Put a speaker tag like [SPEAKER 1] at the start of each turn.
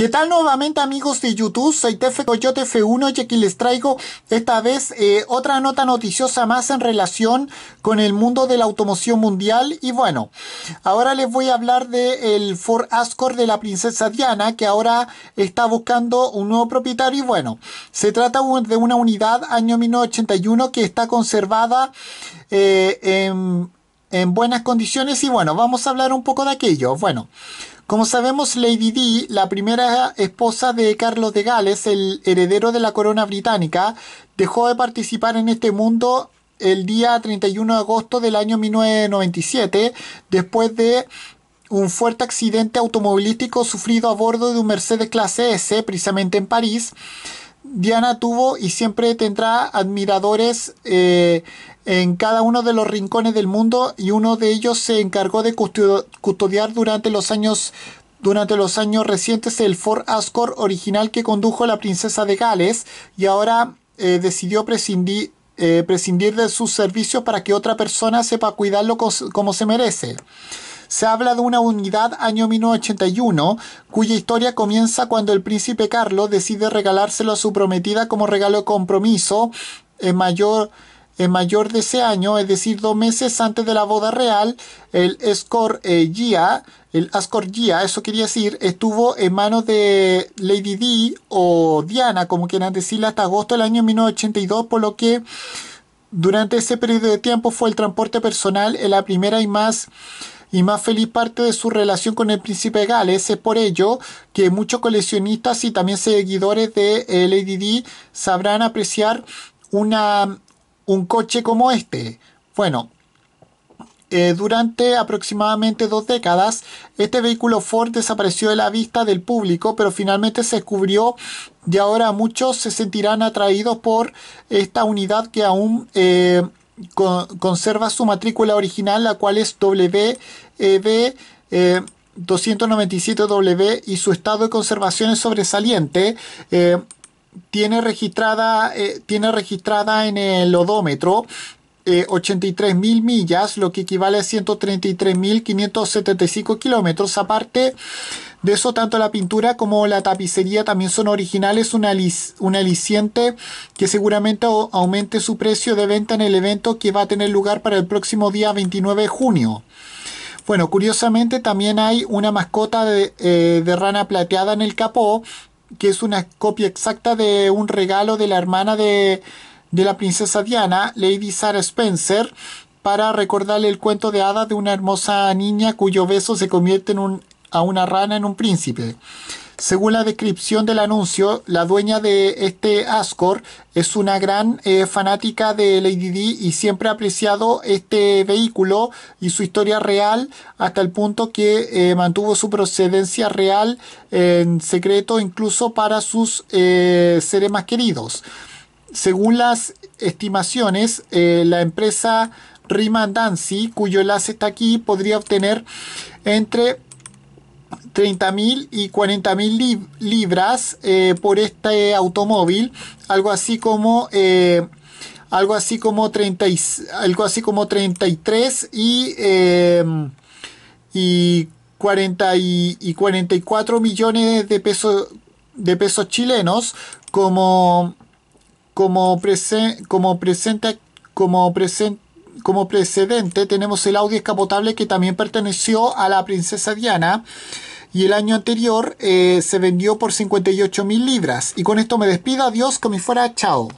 [SPEAKER 1] ¿Qué tal nuevamente amigos de YouTube? Soy tf 1 y aquí les traigo esta vez eh, otra nota noticiosa más en relación con el mundo de la automoción mundial. Y bueno, ahora les voy a hablar del Ford Ascor de la princesa Diana que ahora está buscando un nuevo propietario. Y bueno, se trata de una unidad año 1981 que está conservada eh, en, en buenas condiciones. Y bueno, vamos a hablar un poco de aquello. Bueno. Como sabemos, Lady Di, la primera esposa de Carlos de Gales, el heredero de la corona británica, dejó de participar en este mundo el día 31 de agosto del año 1997, después de un fuerte accidente automovilístico sufrido a bordo de un Mercedes clase S, precisamente en París, Diana tuvo y siempre tendrá admiradores eh, en cada uno de los rincones del mundo y uno de ellos se encargó de custodiar durante los años durante los años recientes el Ford Ascor original que condujo la princesa de Gales y ahora eh, decidió prescindir, eh, prescindir de sus servicios para que otra persona sepa cuidarlo como se merece. Se habla de una unidad año 1981, cuya historia comienza cuando el príncipe Carlos decide regalárselo a su prometida como regalo de compromiso, en mayor en mayor de ese año, es decir, dos meses antes de la boda real, el Escor el Ascor Gia, eso quería decir, estuvo en manos de Lady D o Diana, como quieran decirla, hasta agosto del año 1982, por lo que durante ese periodo de tiempo fue el transporte personal en la primera y más y más feliz parte de su relación con el príncipe Gales. Es por ello que muchos coleccionistas y también seguidores de eh, ledd sabrán apreciar una, un coche como este. Bueno, eh, durante aproximadamente dos décadas, este vehículo Ford desapareció de la vista del público, pero finalmente se descubrió y ahora muchos se sentirán atraídos por esta unidad que aún eh, conserva su matrícula original, la cual es WEB. 297W eh, y su estado de conservación es sobresaliente. Eh, tiene, registrada, eh, tiene registrada en el odómetro 83 eh, mil millas, lo que equivale a 575 kilómetros. Aparte de eso, tanto la pintura como la tapicería también son originales, un, aliciente que seguramente aumente su precio de venta en el evento que va a tener lugar para el próximo día 29 de junio. Bueno, curiosamente también hay una mascota de, eh, de rana plateada en el capó, que es una copia exacta de un regalo de la hermana de de la princesa Diana, Lady Sarah Spencer, para recordarle el cuento de hada de una hermosa niña cuyo beso se convierte en un, a una rana en un príncipe. Según la descripción del anuncio, la dueña de este Ascor es una gran eh, fanática de Lady y siempre ha apreciado este vehículo y su historia real hasta el punto que eh, mantuvo su procedencia real en secreto incluso para sus eh, seres más queridos. Según las estimaciones, eh, la empresa Riemann cuyo enlace está aquí, podría obtener entre 30.000 y 40.000 mil libras eh, por este automóvil, algo así como eh, algo así como 30 y, algo así como 33 y y 40 y 44 millones de pesos de pesos chilenos como como, como, como, precedente tenemos el audio escapotable que también perteneció a la princesa Diana y el año anterior eh, se vendió por 58 mil libras. Y con esto me despido, adiós, como fuera, chao.